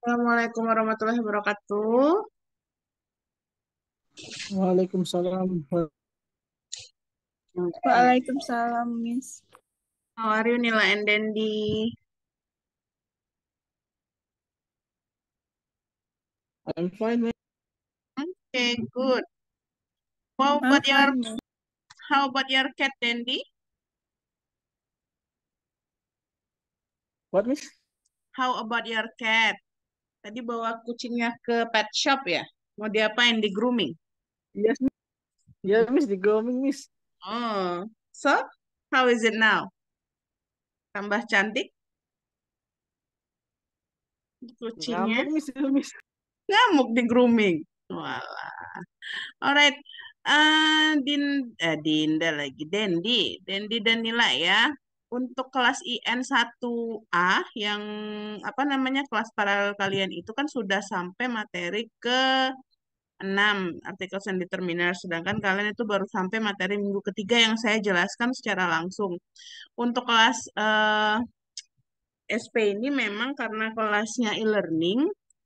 Assalamualaikum warahmatullahi wabarakatuh. Waalaikumsalam. Waalaikumsalam, Miss. How are you, Nila and Dendi? I'm fine, ma'am. Okay, good. How about your How about your cat, Dendi? What, Miss? How about your cat? Tadi bawa kucingnya ke pet shop ya? Mau diapain? Di grooming? Yes, miss. yes miss. Di grooming, miss. Oh, so how is it now? Tambah cantik? Kucingnya? Ngamuk, miss. miss. Ngamuk di grooming. Walah. Alright. Uh, Din, uh, Dinda lagi. Dendi. Dendi dan Nila ya untuk kelas IN 1A yang apa namanya kelas paralel kalian itu kan sudah sampai materi ke 6 artikel sendi terminal sedangkan kalian itu baru sampai materi minggu ketiga yang saya jelaskan secara langsung. Untuk kelas eh, SP ini memang karena kelasnya e-learning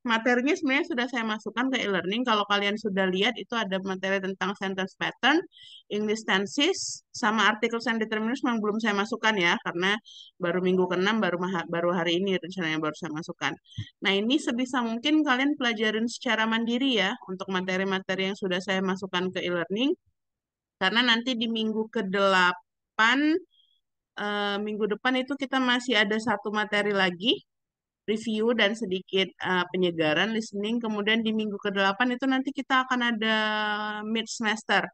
materinya sebenarnya sudah saya masukkan ke e-learning. Kalau kalian sudah lihat itu ada materi tentang sentence pattern, English tenses, sama artikel and determinus Memang belum saya masukkan ya karena baru minggu ke-6 baru baru hari ini rencananya baru saya masukkan. Nah, ini sebisa mungkin kalian pelajarin secara mandiri ya untuk materi-materi yang sudah saya masukkan ke e-learning. Karena nanti di minggu ke-8 Uh, eh, minggu depan itu kita masih ada satu materi lagi review dan sedikit uh, penyegaran listening. Kemudian di minggu ke-8 itu nanti kita akan ada mid semester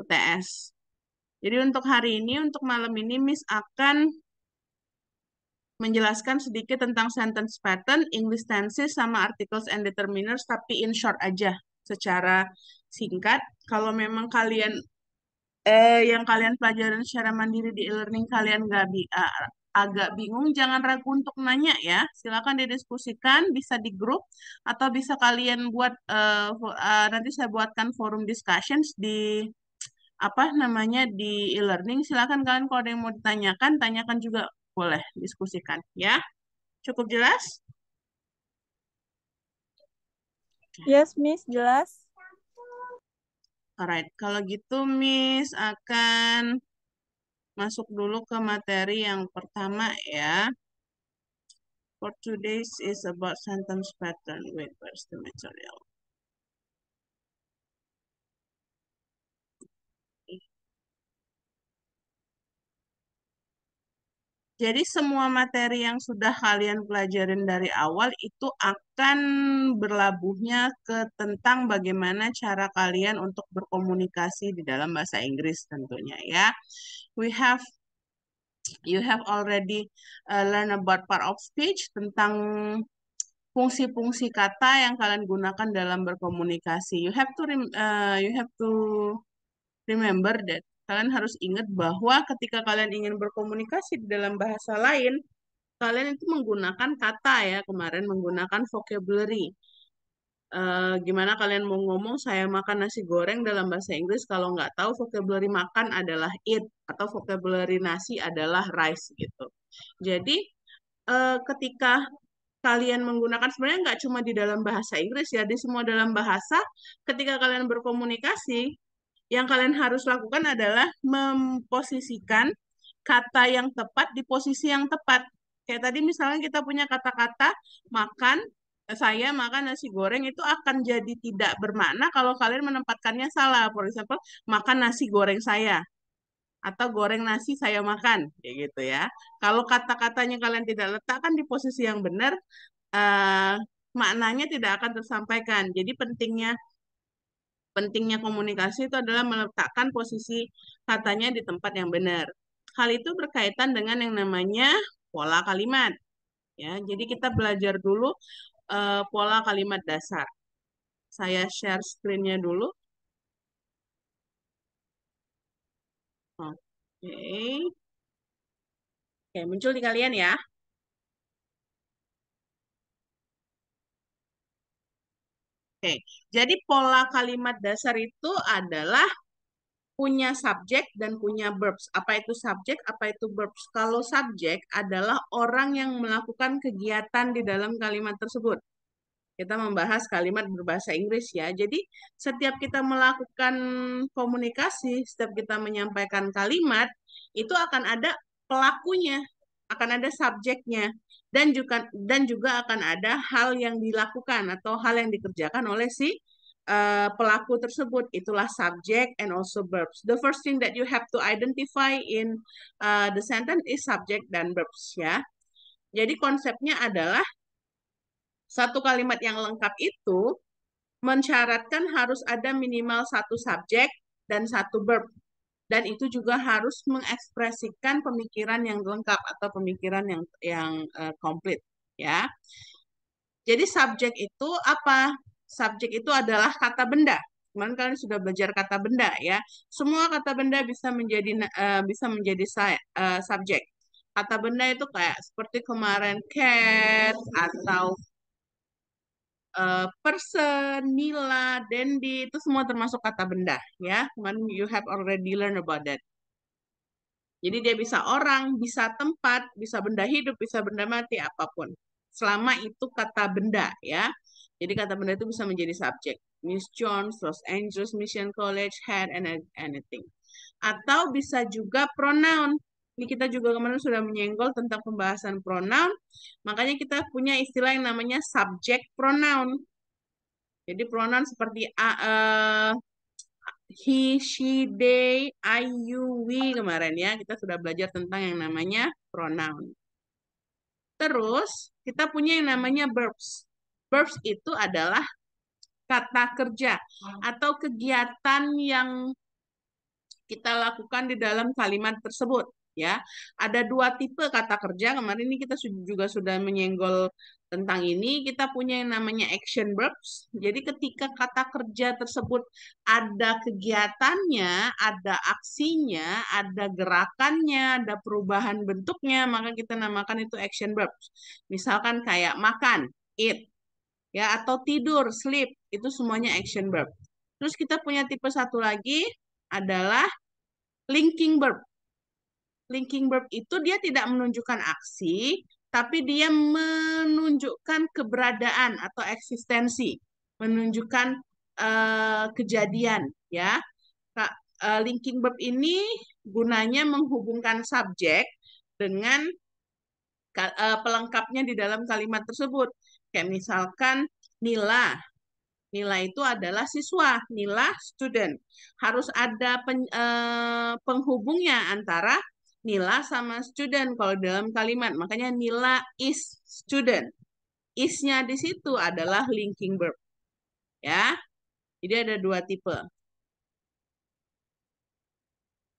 UTS. Jadi untuk hari ini, untuk malam ini Miss akan menjelaskan sedikit tentang sentence pattern, English tenses, sama articles and determiners, tapi in short aja, secara singkat. Kalau memang kalian eh, yang kalian pelajaran secara mandiri di e-learning kalian nggak eh, agak bingung, jangan ragu untuk nanya ya. Silakan didiskusikan, bisa di grup atau bisa kalian buat uh, uh, nanti saya buatkan forum discussions di apa namanya di e-learning. Silakan kalian kalau ada yang mau ditanyakan, tanyakan juga boleh diskusikan ya. Cukup jelas? Yes, Miss, jelas. Alright, kalau gitu Miss akan masuk dulu ke materi yang pertama ya. For today's is about sentence pattern. with where's the material? Jadi semua materi yang sudah kalian pelajarin dari awal itu akan berlabuhnya ke tentang bagaimana cara kalian untuk berkomunikasi di dalam bahasa Inggris tentunya ya. We have you have already uh, learn about part of speech tentang fungsi-fungsi kata yang kalian gunakan dalam berkomunikasi. You have to rem uh, you have to remember that kalian harus ingat bahwa ketika kalian ingin berkomunikasi di dalam bahasa lain, kalian itu menggunakan kata ya kemarin menggunakan vocabulary. Uh, gimana kalian mau ngomong saya makan nasi goreng dalam bahasa Inggris kalau nggak tahu vocabulary makan adalah eat atau vocabulary nasi adalah rice gitu. Jadi uh, ketika kalian menggunakan sebenarnya nggak cuma di dalam bahasa Inggris ya di semua dalam bahasa ketika kalian berkomunikasi yang kalian harus lakukan adalah memposisikan kata yang tepat di posisi yang tepat. Kayak tadi misalnya kita punya kata-kata makan, saya makan nasi goreng itu akan jadi tidak bermakna kalau kalian menempatkannya salah. For example, makan nasi goreng saya atau goreng nasi saya makan, kayak gitu ya. Kalau kata-katanya kalian tidak letakkan di posisi yang benar, eh, maknanya tidak akan tersampaikan. Jadi pentingnya Pentingnya komunikasi itu adalah meletakkan posisi katanya di tempat yang benar. Hal itu berkaitan dengan yang namanya pola kalimat. Ya, jadi kita belajar dulu uh, pola kalimat dasar. Saya share screen-nya dulu. Oke. Okay. Oke, muncul di kalian ya. Oke, jadi pola kalimat dasar itu adalah punya subjek dan punya verbs. Apa itu subjek, apa itu verbs? Kalau subjek adalah orang yang melakukan kegiatan di dalam kalimat tersebut. Kita membahas kalimat berbahasa Inggris ya. Jadi setiap kita melakukan komunikasi, setiap kita menyampaikan kalimat, itu akan ada pelakunya akan ada subjeknya dan juga dan juga akan ada hal yang dilakukan atau hal yang dikerjakan oleh si uh, pelaku tersebut itulah subjek and also verbs the first thing that you have to identify in uh, the sentence is subject dan verbs ya jadi konsepnya adalah satu kalimat yang lengkap itu mensyaratkan harus ada minimal satu subjek dan satu verb dan itu juga harus mengekspresikan pemikiran yang lengkap atau pemikiran yang yang uh, komplit ya. Jadi subjek itu apa? Subjek itu adalah kata benda. Kemarin kalian sudah belajar kata benda ya. Semua kata benda bisa menjadi uh, bisa menjadi uh, subjek. Kata benda itu kayak seperti kemarin cat atau uh, person, nila, dendi, itu semua termasuk kata benda ya. When you have already learned about that. Jadi dia bisa orang, bisa tempat, bisa benda hidup, bisa benda mati, apapun. Selama itu kata benda ya. Jadi kata benda itu bisa menjadi subjek. Miss Jones, Los Angeles Mission College, had, and anything. Atau bisa juga pronoun ini kita juga kemarin sudah menyenggol tentang pembahasan pronoun, makanya kita punya istilah yang namanya subject pronoun. Jadi pronoun seperti uh, he, she, they, I, you, we kemarin ya, kita sudah belajar tentang yang namanya pronoun. Terus kita punya yang namanya verbs. Verbs itu adalah kata kerja atau kegiatan yang kita lakukan di dalam kalimat tersebut ya. Ada dua tipe kata kerja. Kemarin ini kita juga sudah menyenggol tentang ini. Kita punya yang namanya action verbs. Jadi ketika kata kerja tersebut ada kegiatannya, ada aksinya, ada gerakannya, ada perubahan bentuknya, maka kita namakan itu action verbs. Misalkan kayak makan, eat, ya atau tidur, sleep, itu semuanya action verb. Terus kita punya tipe satu lagi adalah linking verb linking verb itu dia tidak menunjukkan aksi, tapi dia menunjukkan keberadaan atau eksistensi, menunjukkan uh, kejadian, ya. Uh, linking verb ini gunanya menghubungkan subjek dengan uh, pelengkapnya di dalam kalimat tersebut. Kayak misalkan Nila. Nila itu adalah siswa, Nila student. Harus ada pen, eh, penghubungnya antara Nila sama student kalau dalam kalimat. Makanya Nila is student. Is-nya di situ adalah linking verb. Ya. Jadi ada dua tipe.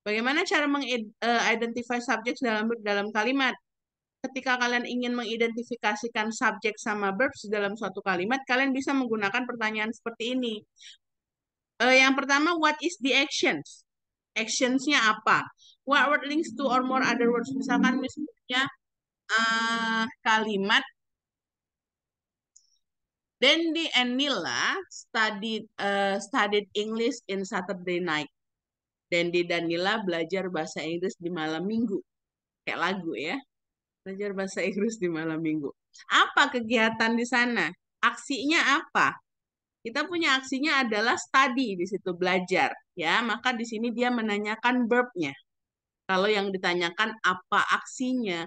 Bagaimana cara mengidentifikasi eh, subjek dalam dalam kalimat? Ketika kalian ingin mengidentifikasikan subjek sama verbs dalam suatu kalimat, kalian bisa menggunakan pertanyaan seperti ini. Eh, yang pertama, what is the actions? Actions-nya apa? what word links to or more other words. Misalkan misalnya uh, kalimat Dendi and Nila studied uh, studied English in Saturday night. Dendi dan Nila belajar bahasa Inggris di malam minggu. Kayak lagu ya. Belajar bahasa Inggris di malam minggu. Apa kegiatan di sana? Aksinya apa? Kita punya aksinya adalah study di situ belajar, ya. Maka di sini dia menanyakan verbnya. Kalau yang ditanyakan apa aksinya,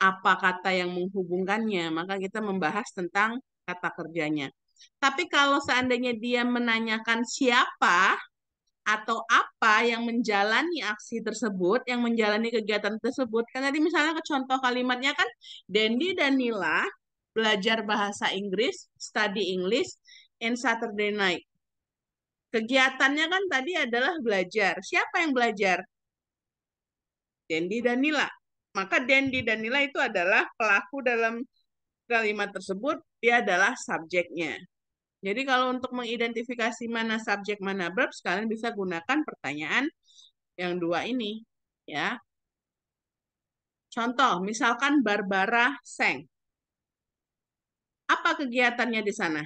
apa kata yang menghubungkannya, maka kita membahas tentang kata kerjanya. Tapi kalau seandainya dia menanyakan siapa atau apa yang menjalani aksi tersebut, yang menjalani kegiatan tersebut, kan tadi misalnya ke contoh kalimatnya kan, Dendi dan Nila belajar bahasa Inggris, study English, and Saturday night. Kegiatannya kan tadi adalah belajar. Siapa yang belajar? Dendi dan Nila. Maka Dendi dan Nila itu adalah pelaku dalam kalimat tersebut, dia adalah subjeknya. Jadi kalau untuk mengidentifikasi mana subjek mana verb, kalian bisa gunakan pertanyaan yang dua ini, ya. Contoh, misalkan Barbara Seng. Apa kegiatannya di sana?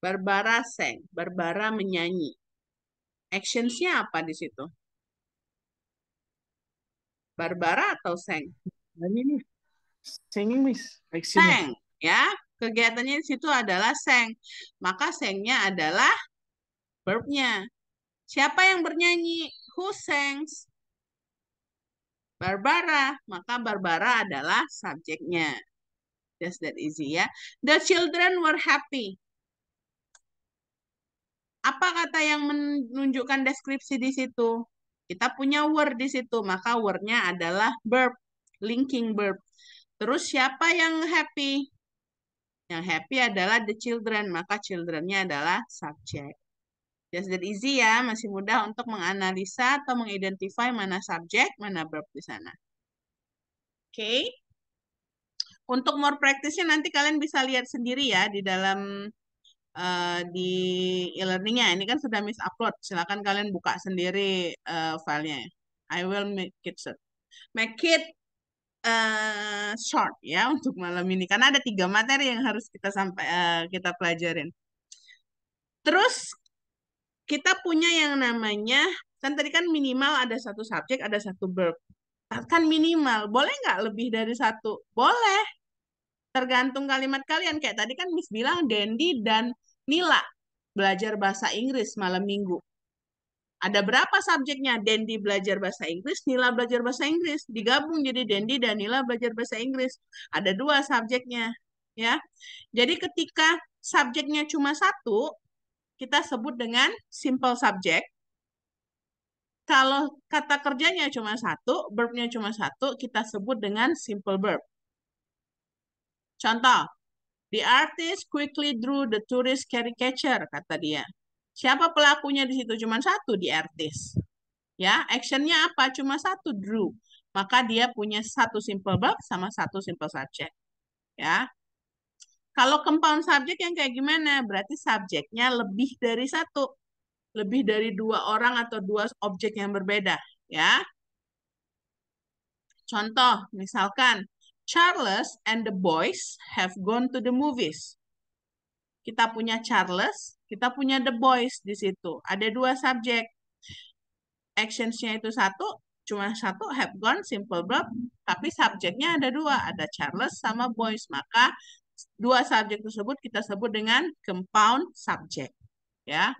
Barbara Seng, Barbara menyanyi actionsnya apa di situ? Barbara atau Seng? Ini nih. Seng Miss. Seng, ya. Kegiatannya di situ adalah Seng. Maka Sengnya adalah verbnya. Siapa yang bernyanyi? Who sings? Barbara. Maka Barbara adalah subjeknya. Just that easy ya. The children were happy apa kata yang menunjukkan deskripsi di situ? Kita punya word di situ, maka wordnya adalah verb, linking verb. Terus siapa yang happy? Yang happy adalah the children, maka childrennya adalah subject. Just that easy ya, masih mudah untuk menganalisa atau mengidentify mana subject mana verb di sana. Oke. Okay. Untuk more practice-nya nanti kalian bisa lihat sendiri ya di dalam uh, di e-learningnya. Ini kan sudah miss upload. Silakan kalian buka sendiri uh, filenya. I will make it short. Make it uh, short ya untuk malam ini karena ada tiga materi yang harus kita sampai uh, kita pelajarin. Terus kita punya yang namanya kan tadi kan minimal ada satu subjek ada satu verb kan minimal boleh nggak lebih dari satu boleh tergantung kalimat kalian. Kayak tadi kan Miss bilang Dendi dan Nila belajar bahasa Inggris malam minggu. Ada berapa subjeknya? Dendi belajar bahasa Inggris, Nila belajar bahasa Inggris. Digabung jadi Dendi dan Nila belajar bahasa Inggris. Ada dua subjeknya. ya. Jadi ketika subjeknya cuma satu, kita sebut dengan simple subject. Kalau kata kerjanya cuma satu, verbnya cuma satu, kita sebut dengan simple verb. Contoh, the artist quickly drew the tourist caricature, kata dia. Siapa pelakunya di situ? Cuma satu the artist. Ya, actionnya apa? Cuma satu drew. Maka dia punya satu simple verb sama satu simple subject. Ya. Kalau compound subject yang kayak gimana? Berarti subjeknya lebih dari satu. Lebih dari dua orang atau dua objek yang berbeda. Ya. Contoh, misalkan Charles and the boys have gone to the movies. Kita punya Charles, kita punya the boys di situ. Ada dua subjek. Actions-nya itu satu, cuma satu have gone simple verb, tapi subjeknya ada dua, ada Charles sama boys. Maka dua subjek tersebut kita sebut dengan compound subject, ya.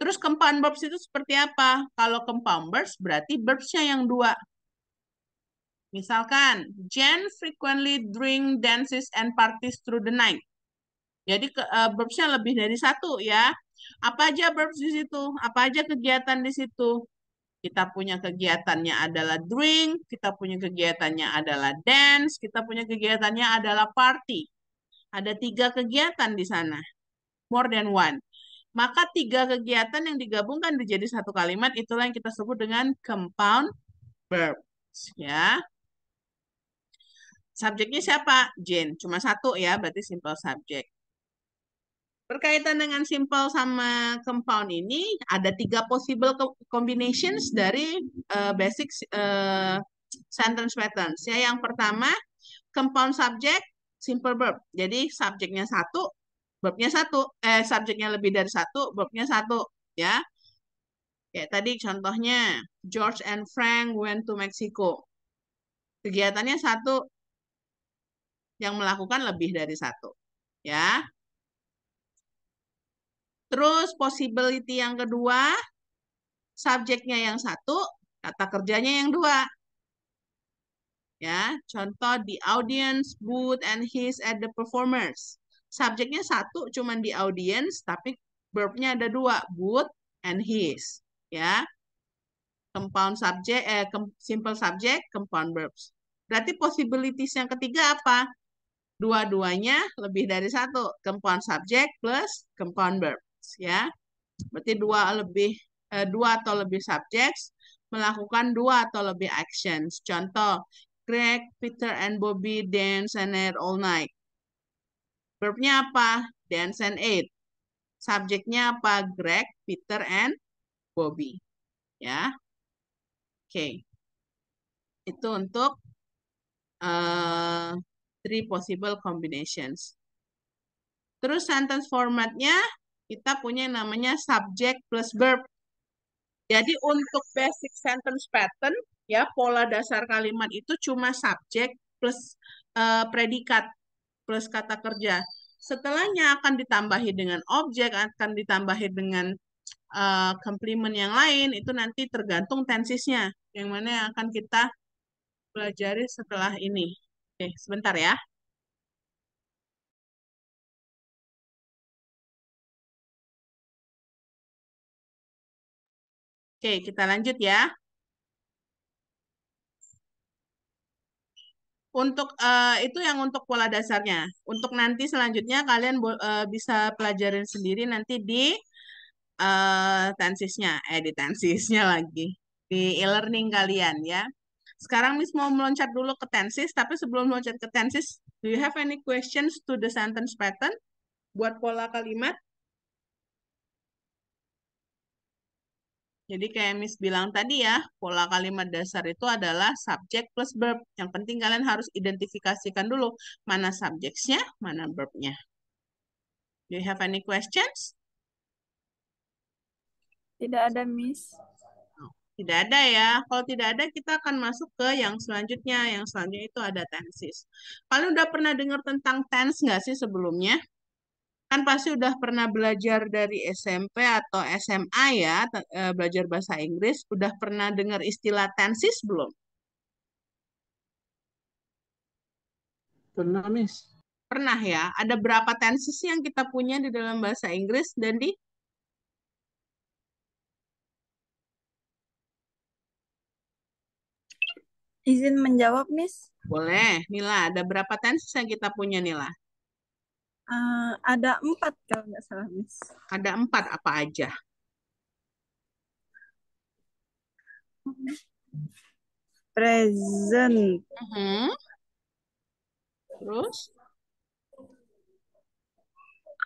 Terus compound verbs itu seperti apa? Kalau compound verbs berarti verbsnya yang dua, Misalkan, Jen frequently drink dances and parties through the night. Jadi ke, uh, verbsnya lebih dari satu ya. Apa aja verbs di situ? Apa aja kegiatan di situ? Kita punya kegiatannya adalah drink, kita punya kegiatannya adalah dance, kita punya kegiatannya adalah party. Ada tiga kegiatan di sana. More than one. Maka tiga kegiatan yang digabungkan menjadi satu kalimat itulah yang kita sebut dengan compound verbs. Ya, Subjeknya siapa? Jane. Cuma satu ya, berarti simple subject. Berkaitan dengan simple sama compound ini, ada tiga possible combinations dari uh, basic uh, sentence patterns. Ya, yang pertama, compound subject, simple verb. Jadi subjeknya satu, verbnya satu. Eh, subjeknya lebih dari satu, verbnya satu. Ya, ya, tadi contohnya, George and Frank went to Mexico. Kegiatannya satu, yang melakukan lebih dari satu. Ya. Terus possibility yang kedua, subjeknya yang satu, kata kerjanya yang dua. Ya, contoh di audience, Booth, and his at the performers. Subjeknya satu, cuman di audience, tapi verbnya ada dua, Booth and his. Ya, compound subject, eh, simple subject, compound verbs. Berarti possibilities yang ketiga apa? dua-duanya lebih dari satu compound subjek plus compound verbs ya berarti dua lebih eh, dua atau lebih subjek melakukan dua atau lebih actions contoh Greg Peter and Bobby dance and ate all night verbnya apa dance and ate subjeknya apa Greg Peter and Bobby ya oke okay. itu untuk uh, three possible combinations. Terus sentence formatnya kita punya yang namanya subject plus verb. Jadi untuk basic sentence pattern ya pola dasar kalimat itu cuma subject plus uh, predikat plus kata kerja. Setelahnya akan ditambahi dengan objek, akan ditambahi dengan uh, complement yang lain itu nanti tergantung tensisnya yang mana yang akan kita pelajari setelah ini. Oke, sebentar ya. Oke, kita lanjut ya. Untuk uh, itu yang untuk pola dasarnya. Untuk nanti selanjutnya kalian uh, bisa pelajarin sendiri nanti di uh, tensisnya, eh di tensisnya lagi di e-learning kalian ya. Sekarang Miss mau meloncat dulu ke tenses, tapi sebelum meloncat ke tenses, do you have any questions to the sentence pattern? Buat pola kalimat? Jadi kayak Miss bilang tadi ya, pola kalimat dasar itu adalah subject plus verb. Yang penting kalian harus identifikasikan dulu mana subjeknya, mana verbnya. Do you have any questions? Tidak ada, Miss. Tidak ada ya. Kalau tidak ada kita akan masuk ke yang selanjutnya. Yang selanjutnya itu ada tenses. Kalian udah pernah dengar tentang tense nggak sih sebelumnya? Kan pasti udah pernah belajar dari SMP atau SMA ya, e, belajar bahasa Inggris. Udah pernah dengar istilah tenses belum? Pernah, Miss. Pernah ya. Ada berapa tenses yang kita punya di dalam bahasa Inggris dan di Izin menjawab, Miss. Boleh, Nila. Ada berapa tenses yang kita punya, Nila? Uh, ada empat kalau nggak salah, Miss. Ada empat apa aja? Present. Uh mm-hmm. -huh. Terus?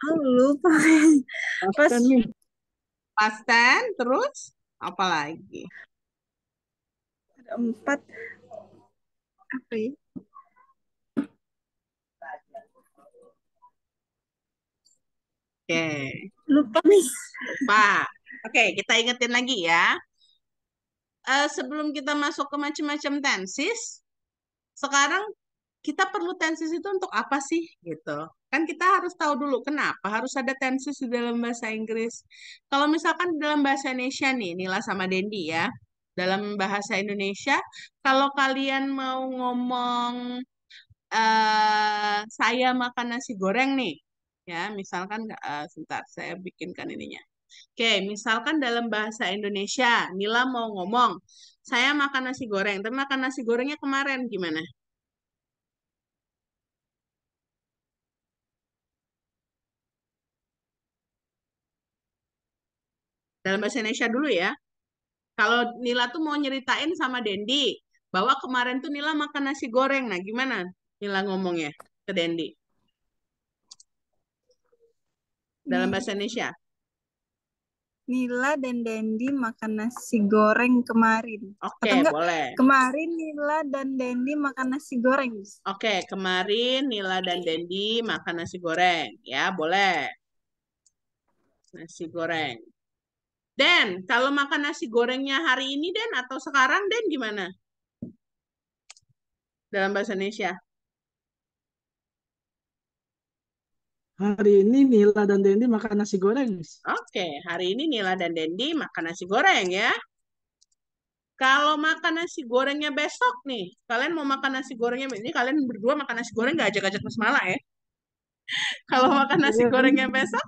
Aku ah, past lupa. Pas Pasten, terus apa lagi? Ada empat apa ya? Oke. Okay. Lupa nih. Lupa. Oke, okay, kita ingetin lagi ya. Uh, sebelum kita masuk ke macam-macam tensis, sekarang kita perlu tensis itu untuk apa sih gitu kan kita harus tahu dulu kenapa harus ada tensis di dalam bahasa Inggris kalau misalkan dalam bahasa Indonesia nih Nila sama Dendi ya dalam bahasa Indonesia. Kalau kalian mau ngomong uh, saya makan nasi goreng nih, ya misalkan uh, sebentar saya bikinkan ininya. Oke, misalkan dalam bahasa Indonesia, Nila mau ngomong, saya makan nasi goreng, tapi makan nasi gorengnya kemarin gimana? Dalam bahasa Indonesia dulu ya. Kalau Nila tuh mau nyeritain sama Dendi bahwa kemarin tuh Nila makan nasi goreng. Nah, gimana Nila ngomongnya ke Dendi? Dalam bahasa Indonesia. Nila dan Dendi makan nasi goreng kemarin. Oke, okay, boleh. Kemarin Nila dan Dendi makan nasi goreng. Oke, okay, kemarin Nila dan Dendi makan nasi goreng. Ya, boleh. Nasi goreng. Den, kalau makan nasi gorengnya hari ini, Den, atau sekarang, Den, gimana? Dalam bahasa Indonesia. Hari ini Nila dan Dendi makan nasi goreng. Oke, hari ini Nila dan Dendi makan nasi goreng ya. Kalau makan nasi gorengnya besok nih, kalian mau makan nasi gorengnya ini kalian berdua makan nasi goreng gak ajak-ajak Mas Mala ya? Kalau makan nasi gorengnya besok,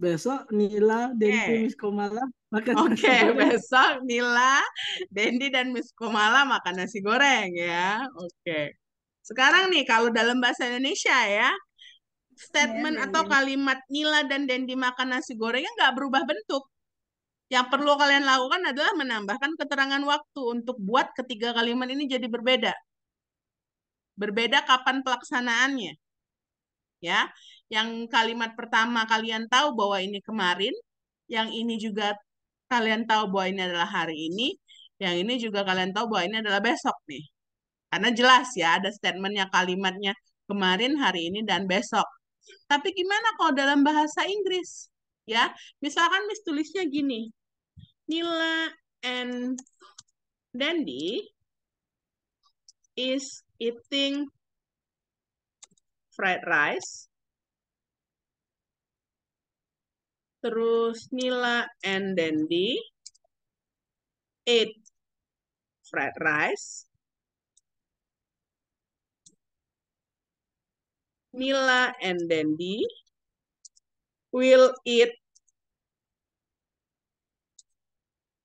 besok Nila, Dendi, okay. Miss Komala makan Oke, okay, besok Nila, Dendi dan Miss Komala makan nasi goreng ya. Oke. Okay. Sekarang nih kalau dalam bahasa Indonesia ya, statement yeah, atau iya. kalimat Nila dan Dendi makan nasi gorengnya nggak berubah bentuk. Yang perlu kalian lakukan adalah menambahkan keterangan waktu untuk buat ketiga kalimat ini jadi berbeda. Berbeda kapan pelaksanaannya. Ya yang kalimat pertama kalian tahu bahwa ini kemarin, yang ini juga kalian tahu bahwa ini adalah hari ini, yang ini juga kalian tahu bahwa ini adalah besok nih. Karena jelas ya ada statementnya, kalimatnya kemarin, hari ini, dan besok. Tapi gimana kalau dalam bahasa Inggris? Ya, misalkan mis tulisnya gini. Nila and Dandy is eating fried rice terus Nila and Dandy ate fried rice. Nila and Dandy will eat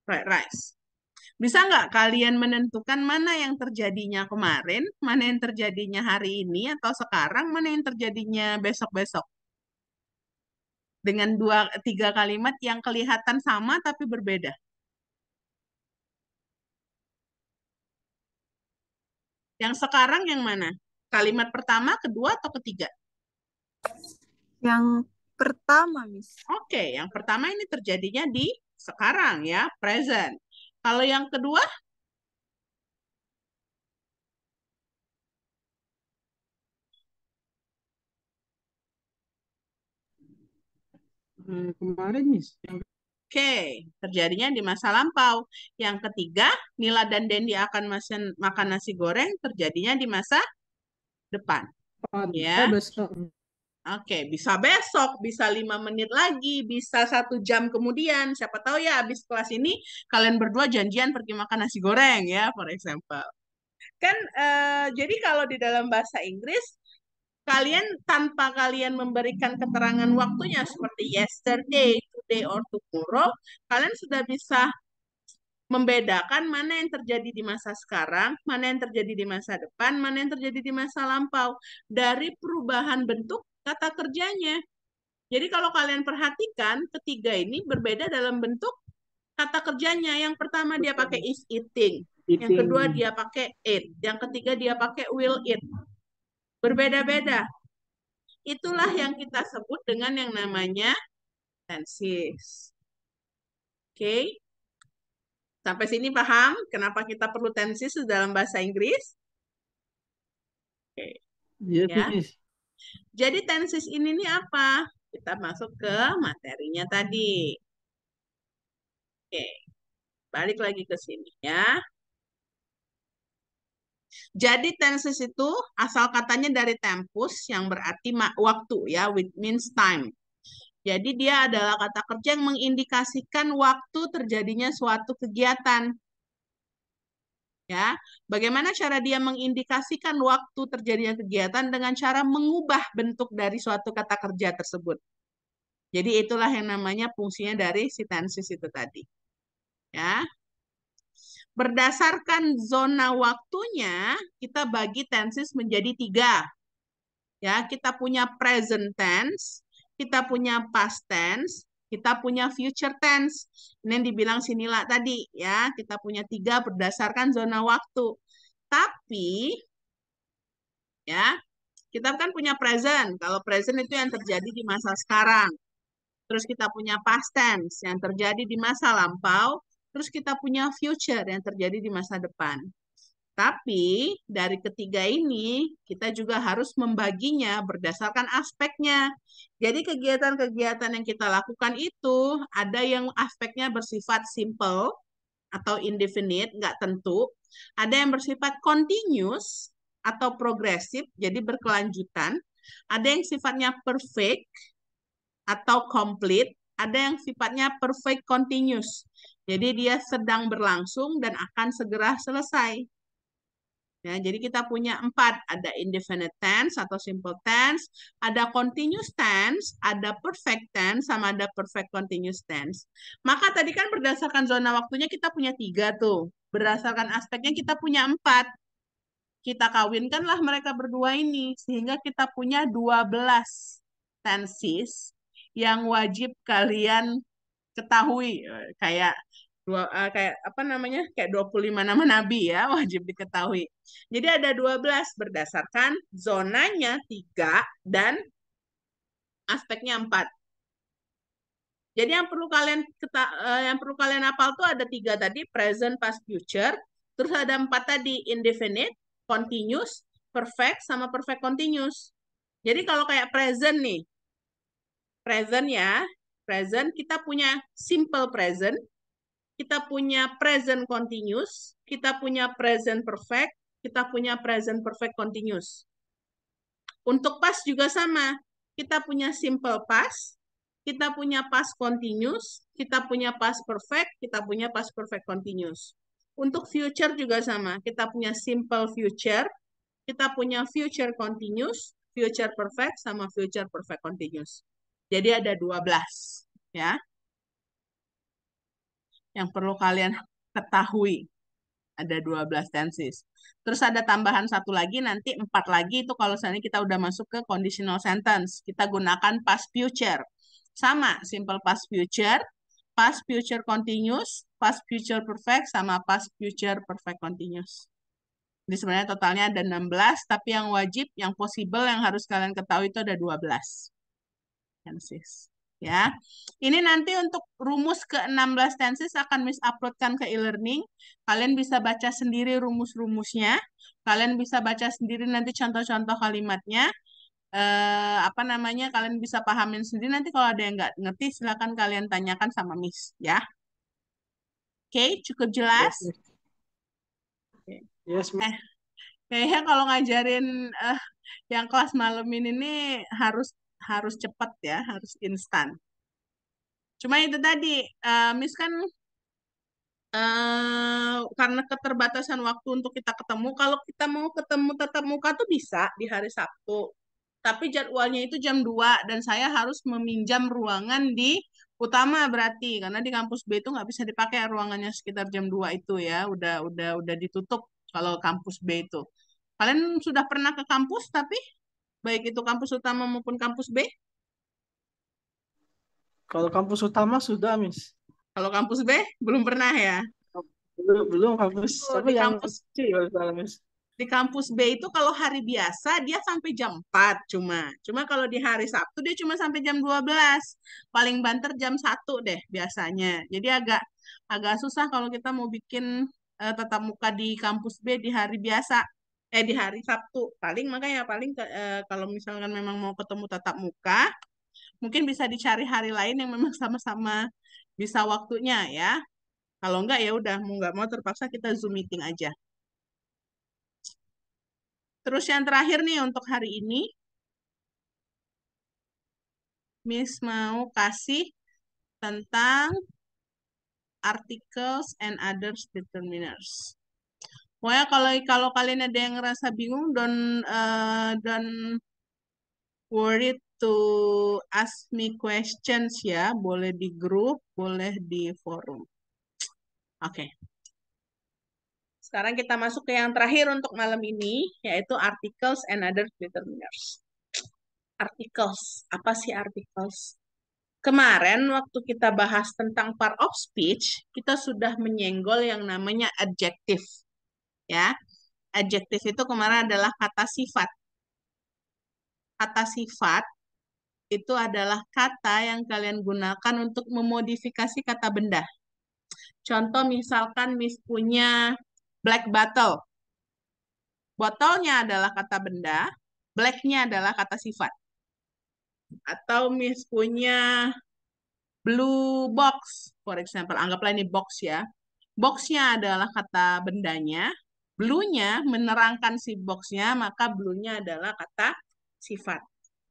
fried rice. Bisa nggak kalian menentukan mana yang terjadinya kemarin, mana yang terjadinya hari ini, atau sekarang, mana yang terjadinya besok-besok? dengan dua tiga kalimat yang kelihatan sama tapi berbeda. Yang sekarang yang mana? Kalimat pertama, kedua, atau ketiga? Yang pertama, Miss. Oke, okay, yang pertama ini terjadinya di sekarang ya, present. Kalau yang kedua? Eh, kemarin nih. Oke, terjadinya di masa lampau. Yang ketiga, Nila dan Dendi akan masen, makan nasi goreng terjadinya di masa depan. Oh, ya. Besok. Oke, bisa besok, bisa lima menit lagi, bisa satu jam kemudian. Siapa tahu ya, habis kelas ini kalian berdua janjian pergi makan nasi goreng ya, for example. Kan, uh, jadi kalau di dalam bahasa Inggris kalian tanpa kalian memberikan keterangan waktunya seperti yesterday, today, or tomorrow, kalian sudah bisa membedakan mana yang terjadi di masa sekarang, mana yang terjadi di masa depan, mana yang terjadi di masa lampau dari perubahan bentuk kata kerjanya. Jadi kalau kalian perhatikan ketiga ini berbeda dalam bentuk kata kerjanya. Yang pertama dia pakai is eating, yang kedua dia pakai it, yang ketiga dia pakai will eat berbeda-beda. Itulah yang kita sebut dengan yang namanya tenses. Oke. Okay. Sampai sini paham kenapa kita perlu tenses dalam bahasa Inggris? Oke. Okay. Iya, ya. Jadi tenses ini nih apa? Kita masuk ke materinya tadi. Oke. Okay. Balik lagi ke sini ya. Jadi tenses itu asal katanya dari tempus yang berarti waktu ya, which means time. Jadi dia adalah kata kerja yang mengindikasikan waktu terjadinya suatu kegiatan. Ya, bagaimana cara dia mengindikasikan waktu terjadinya kegiatan dengan cara mengubah bentuk dari suatu kata kerja tersebut. Jadi itulah yang namanya fungsinya dari si tensis itu tadi. Ya, Berdasarkan zona waktunya, kita bagi tenses menjadi tiga. Ya, kita punya present tense, kita punya past tense, kita punya future tense. Ini yang dibilang sinilah tadi, ya. Kita punya tiga berdasarkan zona waktu. Tapi, ya, kita kan punya present. Kalau present itu yang terjadi di masa sekarang. Terus kita punya past tense yang terjadi di masa lampau terus kita punya future yang terjadi di masa depan. Tapi dari ketiga ini kita juga harus membaginya berdasarkan aspeknya. Jadi kegiatan-kegiatan yang kita lakukan itu ada yang aspeknya bersifat simple atau indefinite, nggak tentu. Ada yang bersifat continuous atau progresif, jadi berkelanjutan. Ada yang sifatnya perfect atau complete. Ada yang sifatnya perfect continuous, jadi dia sedang berlangsung dan akan segera selesai. Ya, jadi kita punya empat, ada indefinite tense atau simple tense, ada continuous tense, ada perfect tense, sama ada perfect continuous tense. Maka tadi kan berdasarkan zona waktunya kita punya tiga tuh, berdasarkan aspeknya kita punya empat. Kita kawinkanlah mereka berdua ini, sehingga kita punya dua belas tenses yang wajib kalian ketahui eh, kayak dua uh, kayak apa namanya kayak 25 nama nabi ya wajib diketahui. Jadi ada 12 berdasarkan zonanya 3 dan aspeknya 4. Jadi yang perlu kalian keta uh, yang perlu kalian hafal tuh ada tiga tadi present past future, terus ada empat tadi indefinite, continuous, perfect sama perfect continuous. Jadi kalau kayak present nih. Present ya, present, kita punya simple present, kita punya present continuous, kita punya present perfect, kita punya present perfect continuous. Untuk past juga sama. Kita punya simple past, kita punya past continuous, kita punya past perfect, kita punya past perfect continuous. Untuk future juga sama. Kita punya simple future, kita punya future continuous, future perfect, sama future perfect continuous. Jadi ada 12 ya. Yang perlu kalian ketahui ada 12 tenses. Terus ada tambahan satu lagi nanti empat lagi itu kalau misalnya kita udah masuk ke conditional sentence, kita gunakan past future. Sama, simple past future, past future continuous, past future perfect sama past future perfect continuous. Jadi sebenarnya totalnya ada 16, tapi yang wajib, yang possible, yang harus kalian ketahui itu ada 12 tenses ya. Ini nanti untuk rumus ke-16 tenses akan Miss uploadkan ke e-learning. Kalian bisa baca sendiri rumus-rumusnya. Kalian bisa baca sendiri nanti contoh-contoh kalimatnya. Eh, apa namanya kalian bisa pahamin sendiri nanti kalau ada yang nggak ngerti silahkan kalian tanyakan sama Miss ya. Oke, okay, cukup jelas. Okay. Yes, Miss. Eh, kayaknya kalau ngajarin eh, yang kelas malam ini nih harus harus cepat ya, harus instan. Cuma itu tadi, uh, Miss kan Uh, karena keterbatasan waktu untuk kita ketemu, kalau kita mau ketemu tetap muka tuh bisa di hari Sabtu. Tapi jadwalnya itu jam 2 dan saya harus meminjam ruangan di utama berarti karena di kampus B itu nggak bisa dipakai ruangannya sekitar jam 2 itu ya, udah udah udah ditutup kalau kampus B itu. Kalian sudah pernah ke kampus tapi baik itu kampus utama maupun kampus B? Kalau kampus utama sudah, Miss. Kalau kampus B belum pernah ya? Belum, belum kampus. Oh, Tapi yang kampus C kalau Miss. Di kampus B itu kalau hari biasa dia sampai jam 4 cuma. Cuma kalau di hari Sabtu dia cuma sampai jam 12. Paling banter jam 1 deh biasanya. Jadi agak agak susah kalau kita mau bikin uh, tatap muka di kampus B di hari biasa eh di hari Sabtu paling makanya paling ke, eh, kalau misalkan memang mau ketemu tatap muka mungkin bisa dicari hari lain yang memang sama-sama bisa waktunya ya kalau enggak ya udah mau nggak mau terpaksa kita zoom meeting aja terus yang terakhir nih untuk hari ini Miss mau kasih tentang articles and others determiners. Pokoknya kalau kalau kalian ada yang ngerasa bingung, don't uh, don't worry to ask me questions ya, boleh di grup, boleh di forum. Oke. Okay. Sekarang kita masuk ke yang terakhir untuk malam ini, yaitu articles and other determiners. Articles, apa sih articles? Kemarin waktu kita bahas tentang part of speech, kita sudah menyenggol yang namanya adjective ya. Adjektif itu kemarin adalah kata sifat. Kata sifat itu adalah kata yang kalian gunakan untuk memodifikasi kata benda. Contoh misalkan Miss punya black bottle. Botolnya adalah kata benda, blacknya adalah kata sifat. Atau Miss punya blue box, for example. Anggaplah ini box ya. Boxnya adalah kata bendanya, blue menerangkan si boxnya maka blue adalah kata sifat.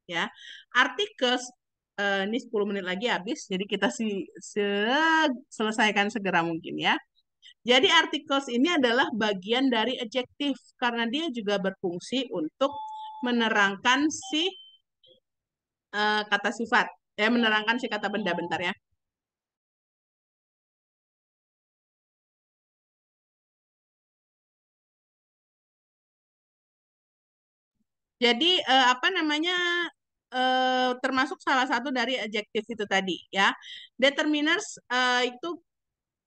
Ya, artikel eh, ini 10 menit lagi habis, jadi kita si, se selesaikan segera mungkin ya. Jadi artikel ini adalah bagian dari adjektif karena dia juga berfungsi untuk menerangkan si eh, kata sifat. Eh menerangkan si kata benda bentar ya. Jadi eh, apa namanya eh, termasuk salah satu dari adjektif itu tadi ya. Determiners eh, itu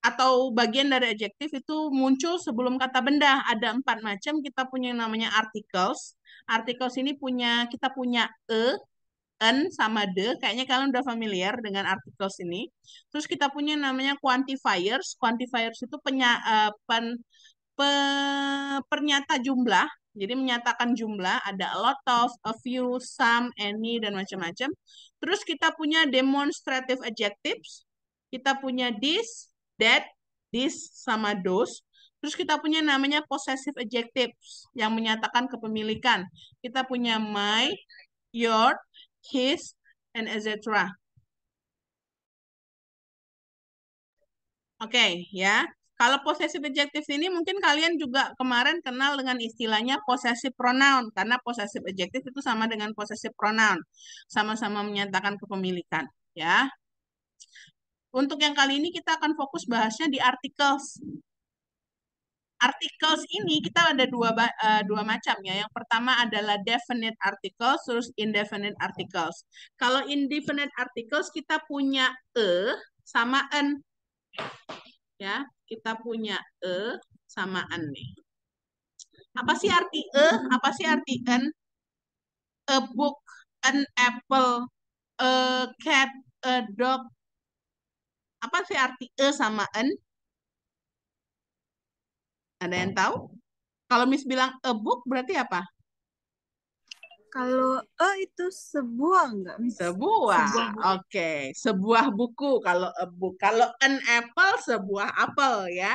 atau bagian dari adjektif itu muncul sebelum kata benda. Ada empat macam. Kita punya yang namanya articles. Articles ini punya kita punya e, n sama de. Kayaknya kalian udah familiar dengan articles ini. Terus kita punya namanya quantifiers. Quantifiers itu penya, eh, pen, pe, pernyata jumlah jadi menyatakan jumlah ada a lot of, a few, some, any dan macam-macam. Terus kita punya demonstrative adjectives. Kita punya this, that, this sama those. Terus kita punya namanya possessive adjectives yang menyatakan kepemilikan. Kita punya my, your, his, and etc. Oke, okay, ya. Kalau possessive adjective ini mungkin kalian juga kemarin kenal dengan istilahnya possessive pronoun karena possessive adjective itu sama dengan possessive pronoun, sama-sama menyatakan kepemilikan, ya. Untuk yang kali ini kita akan fokus bahasnya di articles. Articles ini kita ada dua uh, dua macam ya. Yang pertama adalah definite articles, terus indefinite articles. Kalau indefinite articles kita punya e sama n. Ya, kita punya e sama n nih. Apa sih hmm. arti e? Apa sih arti n? A book, an apple, a cat, a dog. Apa sih arti e sama n? Ada yang tahu? Kalau Miss bilang a book berarti apa? Kalau e itu sebuah enggak? Sebuah. sebuah Oke, okay. sebuah buku kalau e eh, book. Kalau an apple sebuah apel ya.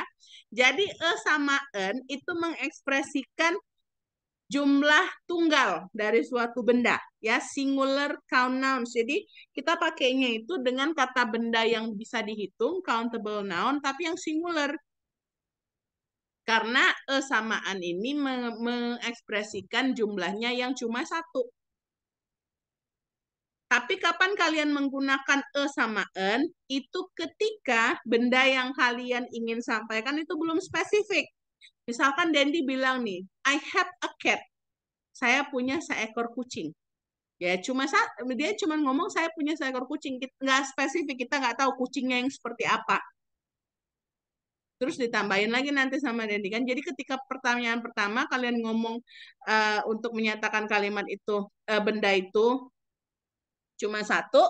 Jadi e sama n itu mengekspresikan jumlah tunggal dari suatu benda ya singular count nouns. Jadi kita pakainya itu dengan kata benda yang bisa dihitung countable noun tapi yang singular karena e samaan ini me mengekspresikan jumlahnya yang cuma satu. Tapi kapan kalian menggunakan e eh, sama itu ketika benda yang kalian ingin sampaikan itu belum spesifik. Misalkan Dendi bilang nih, I have a cat. Saya punya seekor kucing. Ya, cuma dia cuma ngomong saya punya seekor kucing. kita Nggak spesifik, kita nggak tahu kucingnya yang seperti apa terus ditambahin lagi nanti sama Dendi kan. Jadi ketika pertanyaan pertama kalian ngomong uh, untuk menyatakan kalimat itu uh, benda itu cuma satu,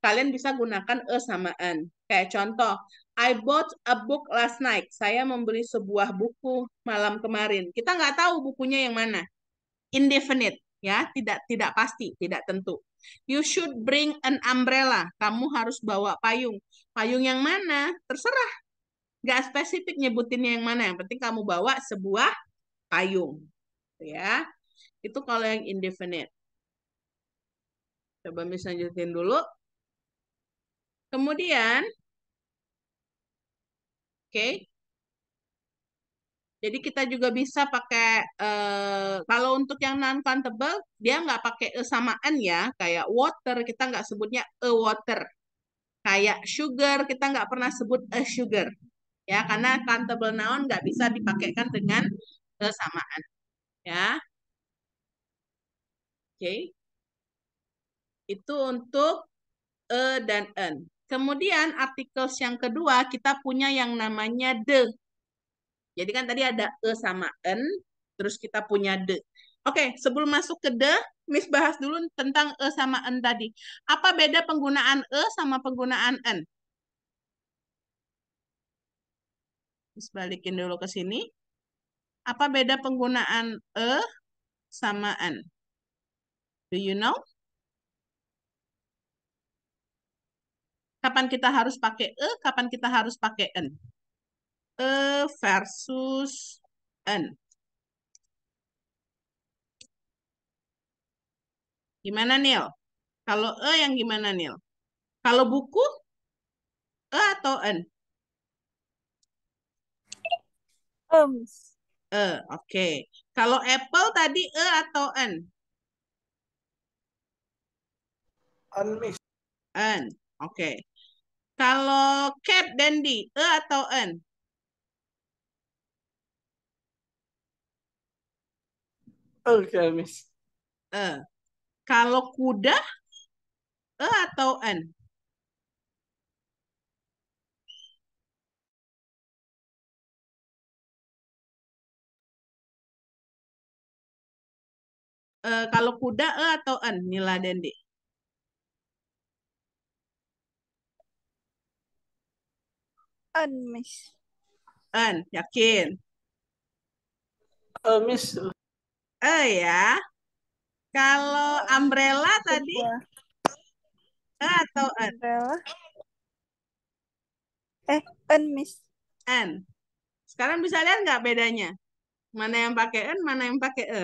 kalian bisa gunakan e sama an. Kayak contoh, I bought a book last night. Saya membeli sebuah buku malam kemarin. Kita nggak tahu bukunya yang mana. Indefinite ya, tidak tidak pasti, tidak tentu. You should bring an umbrella. Kamu harus bawa payung. Payung yang mana? Terserah nggak spesifik nyebutinnya yang mana yang penting kamu bawa sebuah payung gitu ya itu kalau yang indefinite coba misalnya lanjutin dulu kemudian oke okay. Jadi kita juga bisa pakai uh, kalau untuk yang non countable dia nggak pakai e samaan ya kayak water kita nggak sebutnya a e water kayak sugar kita nggak pernah sebut a e sugar ya karena countable noun nggak bisa dipakaikan dengan kesamaan ya oke okay. itu untuk e dan n kemudian artikel yang kedua kita punya yang namanya the jadi kan tadi ada e sama n terus kita punya the oke okay, sebelum masuk ke the Miss bahas dulu tentang e sama en tadi apa beda penggunaan e sama penggunaan n terus balikin dulu ke sini. Apa beda penggunaan e sama n? Do you know? Kapan kita harus pakai e, kapan kita harus pakai n? E versus n. Gimana Neil? Kalau E yang gimana Neil? Kalau buku E atau N? worms. E, oke. Okay. Kalau apple tadi e atau n? N, Miss. An, oke. Okay. Kalau cat, Dandy, e atau n? Oke, okay, Miss. E. Kalau kuda, e atau n? uh, kalau kuda e atau en Nila Dendi? En, Miss. En, yakin? eh uh, Miss. eh ya. Kalau umbrella tadi? Iya. E atau en? Umbrella. Eh, en, Miss. En. Sekarang bisa lihat nggak bedanya? Mana yang pakai en, mana yang pakai e?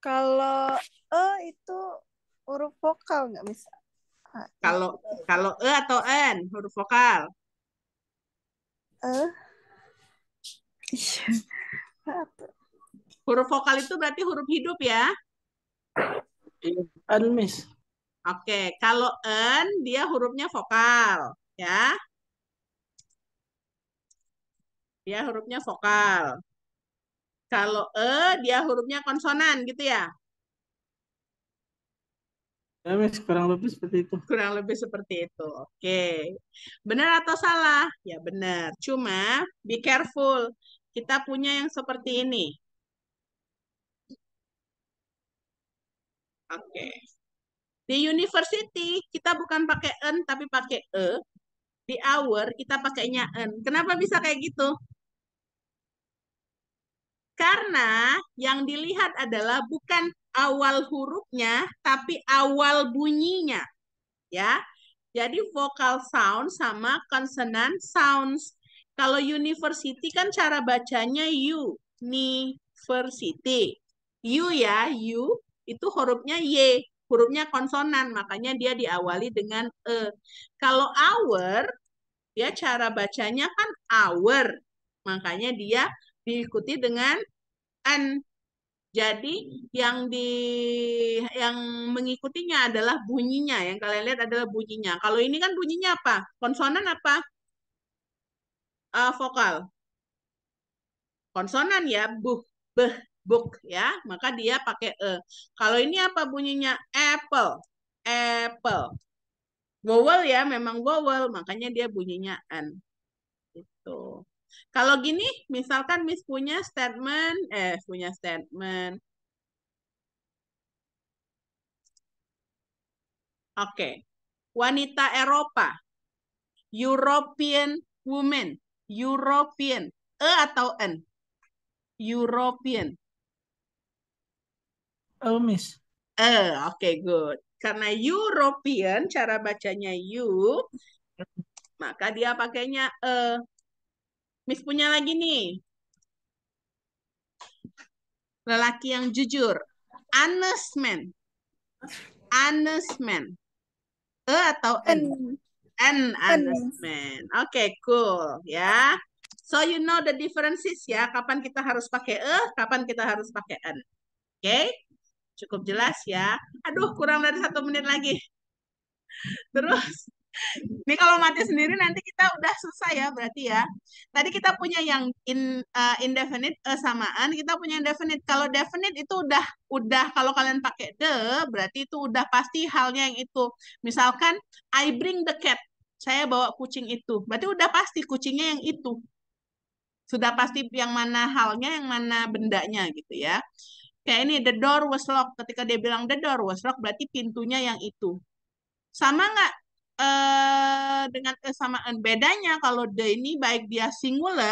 Kalau e itu huruf vokal nggak bisa. Ya. Kalau kalau e atau n huruf vokal. E. Iya. huruf vokal itu berarti huruf hidup ya? Iya, n miss. Oke, kalau n dia hurufnya vokal, ya. Dia hurufnya vokal. Kalau e dia hurufnya konsonan gitu ya. Ya, kurang lebih seperti itu. Kurang lebih seperti itu. Oke. Benar atau salah? Ya, benar. Cuma be careful. Kita punya yang seperti ini. Oke. Di university kita bukan pakai n tapi pakai e. Di hour kita pakainya n. Kenapa bisa kayak gitu? Karena yang dilihat adalah bukan awal hurufnya, tapi awal bunyinya. Ya, jadi vokal sound sama konsonan sounds. Kalau university kan cara bacanya U, university. U ya, U itu hurufnya Y, hurufnya konsonan, makanya dia diawali dengan E. Kalau hour, dia ya cara bacanya kan hour, makanya dia diikuti dengan n Jadi yang di yang mengikutinya adalah bunyinya. Yang kalian lihat adalah bunyinya. Kalau ini kan bunyinya apa? Konsonan apa? Uh, vokal. Konsonan ya, buh, beh, book ya. Maka dia pakai e. Kalau ini apa bunyinya? Apple. Apple. Vowel ya, memang vowel, makanya dia bunyinya n itu kalau gini, misalkan Miss punya statement, eh punya statement. Oke, okay. wanita Eropa, European woman, European, e atau n? European. Oh, Miss. Eh, oke, okay, good. Karena European, cara bacanya you, maka dia pakainya e. Miss punya lagi nih. Lelaki yang jujur. Honest man. Honest man. E atau N? N, honest man. Oke, okay, cool. Ya. So you know the differences ya. Kapan kita harus pakai E, kapan kita harus pakai N. Oke? Okay? Cukup jelas ya. Aduh, kurang dari satu menit lagi. Terus, ini kalau mati sendiri nanti kita udah susah ya berarti ya. Tadi kita punya yang in uh, indefinite uh, samaan, kita punya definite. Kalau definite itu udah udah kalau kalian pakai the berarti itu udah pasti halnya yang itu. Misalkan I bring the cat. Saya bawa kucing itu. Berarti udah pasti kucingnya yang itu. Sudah pasti yang mana halnya, yang mana bendanya gitu ya. Kayak ini the door was locked. Ketika dia bilang the door was locked berarti pintunya yang itu. Sama nggak Eh, dengan kesamaan bedanya kalau the ini baik dia singular